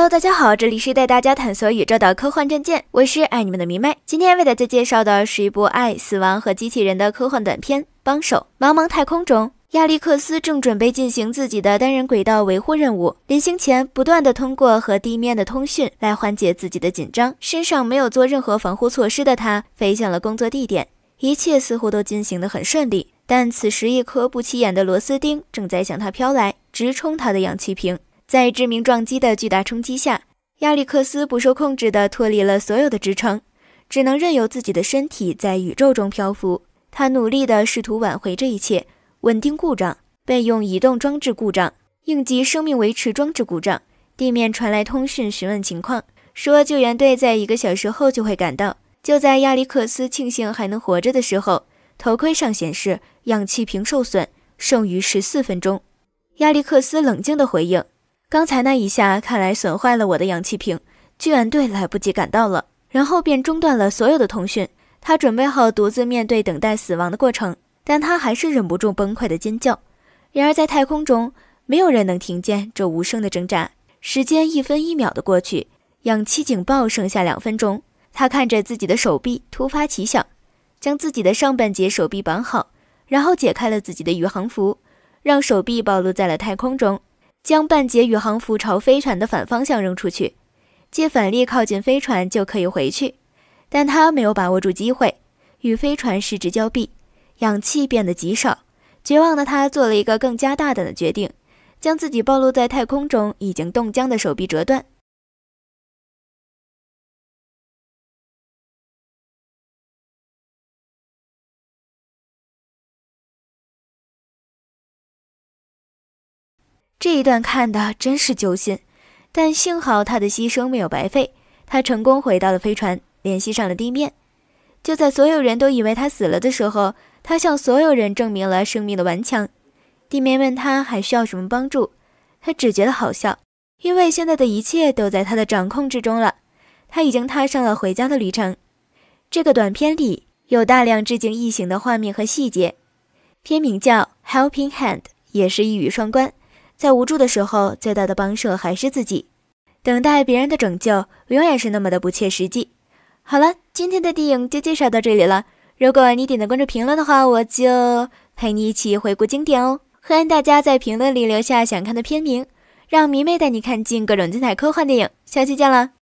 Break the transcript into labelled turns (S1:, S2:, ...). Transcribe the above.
S1: Hello，大家好，这里是带大家探索宇宙的科幻战舰，我是爱你们的迷妹。今天为大家介绍的是一部爱死亡和机器人的科幻短片《帮手》。茫茫太空中，亚历克斯正准备进行自己的单人轨道维护任务。临行前，不断的通过和地面的通讯来缓解自己的紧张。身上没有做任何防护措施的他，飞向了工作地点。一切似乎都进行的很顺利，但此时一颗不起眼的螺丝钉正在向他飘来，直冲他的氧气瓶。在致命撞击的巨大冲击下，亚历克斯不受控制地脱离了所有的支撑，只能任由自己的身体在宇宙中漂浮。他努力地试图挽回这一切，稳定故障，备用移动装置故障，应急生命维持装置故障。地面传来通讯询问情况，说救援队在一个小时后就会赶到。就在亚历克斯庆幸还能活着的时候，头盔上显示氧气瓶受损，剩余十四分钟。亚历克斯冷静地回应。刚才那一下，看来损坏了我的氧气瓶。救援队来不及赶到了，然后便中断了所有的通讯。他准备好独自面对等待死亡的过程，但他还是忍不住崩溃的尖叫。然而在太空中，没有人能听见这无声的挣扎。时间一分一秒的过去，氧气警报剩下两分钟。他看着自己的手臂，突发奇想，将自己的上半截手臂绑好，然后解开了自己的宇航服，让手臂暴露在了太空中。将半截宇航服朝飞船的反方向扔出去，借反力靠近飞船就可以回去。但他没有把握住机会，与飞船失之交臂，氧气变得极少。绝望的他做了一个更加大胆的决定，将自己暴露在太空中已经冻僵的手臂折断。这一段看的真是揪心，但幸好他的牺牲没有白费，他成功回到了飞船，联系上了地面。就在所有人都以为他死了的时候，他向所有人证明了生命的顽强。地面问他还需要什么帮助，他只觉得好笑，因为现在的一切都在他的掌控之中了。他已经踏上了回家的旅程。这个短片里有大量致敬异形的画面和细节，片名叫 Helping Hand，也是一语双关。在无助的时候，最大的帮手还是自己。等待别人的拯救，永远是那么的不切实际。好了，今天的电影就介绍到这里了。如果你点的关注、评论的话，我就陪你一起回顾经典哦。欢迎大家在评论里留下想看的片名，让迷妹带你看尽各种精彩科幻电影。下期见了。